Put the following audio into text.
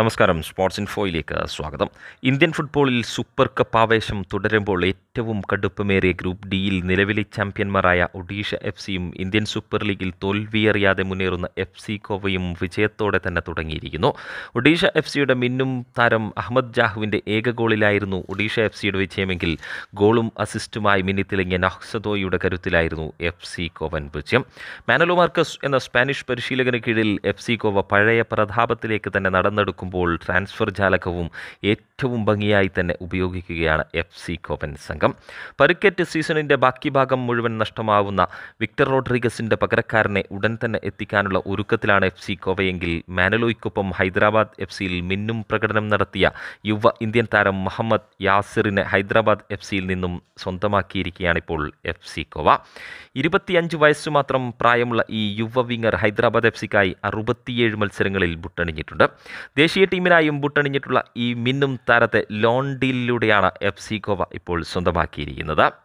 നമസ്കാരം സ്പോർട്സ് ഇൻഫോയിലേക്ക് സ്വാഗതം ഇന്ത്യൻ ഫുട്ബോളിൽ സൂപ്പർ കപ്പ് ആവേശം തുടരുമ്പോൾ ഏറ്റവും കടുപ്പമേറിയ ഗ്രൂപ്പ് ഡിയിൽ നിലവിലെ ചാമ്പ്യന്മാരായ ഒഡീഷ എഫ് സിയും ഇന്ത്യൻ സൂപ്പർ ലീഗിൽ തോൽവിയറിയാതെ മുന്നേറുന്ന എഫ് സി കോവയും വിജയത്തോടെ തന്നെ തുടങ്ങിയിരിക്കുന്നു ഒഡീഷ എഫ് സിയുടെ മിന്നും താരം അഹമ്മദ് ജാഹുവിൻ്റെ ഏക ഗോളിലായിരുന്നു ഒഡീഷ എഫ് സിയുടെ വിജയമെങ്കിൽ ഗോളും അസിസ്റ്റുമായി തിളങ്ങിയ നഹ്സദോയുടെ കരുത്തിലായിരുന്നു എഫ് സി കോവൻ വിജയം മാനലോ മാർക്കസ് എന്ന സ്പാനിഷ് പരിശീലകന് കീഴിൽ എഫ് സി കോവ പഴയ പ്രതാപത്തിലേക്ക് തന്നെ നടന്നെടുക്കുമ്പോൾ ട്രാൻസ്ഫർ ജാലകവും ഏറ്റവും ഭംഗിയായി തന്നെ ഉപയോഗിക്കുകയാണ് എഫ് സി കോവൻ സംഘം തരംഗം പരുക്കേറ്റ് സീസണിൻ്റെ ബാക്കി ഭാഗം മുഴുവൻ നഷ്ടമാവുന്ന വിക്ടർ റോഡ്രിഗസിൻ്റെ പകരക്കാരനെ ഉടൻ തന്നെ എത്തിക്കാനുള്ള ഒരുക്കത്തിലാണ് എഫ് സി കോവയെങ്കിൽ മാനലോയ്ക്കൊപ്പം ഹൈദരാബാദ് എഫ് സിയിൽ മിന്നും പ്രകടനം നടത്തിയ യുവ ഇന്ത്യൻ താരം മുഹമ്മദ് യാസിറിനെ ഹൈദരാബാദ് എഫ് സിയിൽ നിന്നും സ്വന്തമാക്കിയിരിക്കുകയാണിപ്പോൾ എഫ് സി കോവ ഇരുപത്തിയഞ്ച് വയസ്സു മാത്രം പ്രായമുള്ള ഈ യുവ വിങ്ങർ ഹൈദരാബാദ് എഫ് സിക്കായി അറുപത്തിയേഴ് മത്സരങ്ങളിൽ ബുട്ടണിഞ്ഞിട്ടുണ്ട് ദേശീയ ടീമിനായും ബുട്ടണിഞ്ഞിട്ടുള്ള ഈ മിന്നും താരത്തെ ലോൺ ഡീലിലൂടെയാണ് എഫ് സി കോവ ഇപ്പോൾ സ്വന്തം സ്വന്തമാക്കിയിരിക്കുന്നത്